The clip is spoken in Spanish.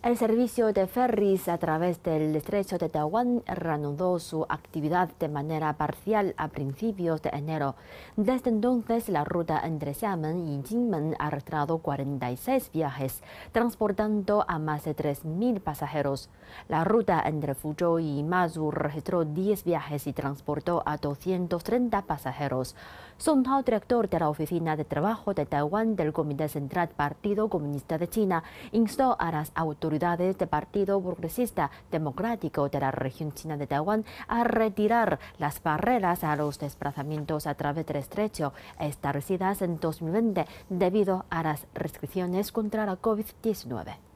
El servicio de ferries a través del estrecho de Taiwán reanudó su actividad de manera parcial a principios de enero. Desde entonces, la ruta entre Xiamen y Jinmen ha registrado 46 viajes, transportando a más de 3.000 pasajeros. La ruta entre Fuzhou y Mazu registró 10 viajes y transportó a 230 pasajeros. Song Hao, director de la Oficina de Trabajo de Taiwán del Comité Central Partido Comunista de China, instó a las autoridades autoridades del Partido Progresista Democrático de la región china de Taiwán a retirar las barreras a los desplazamientos a través del estrecho establecidas en 2020 debido a las restricciones contra la COVID-19.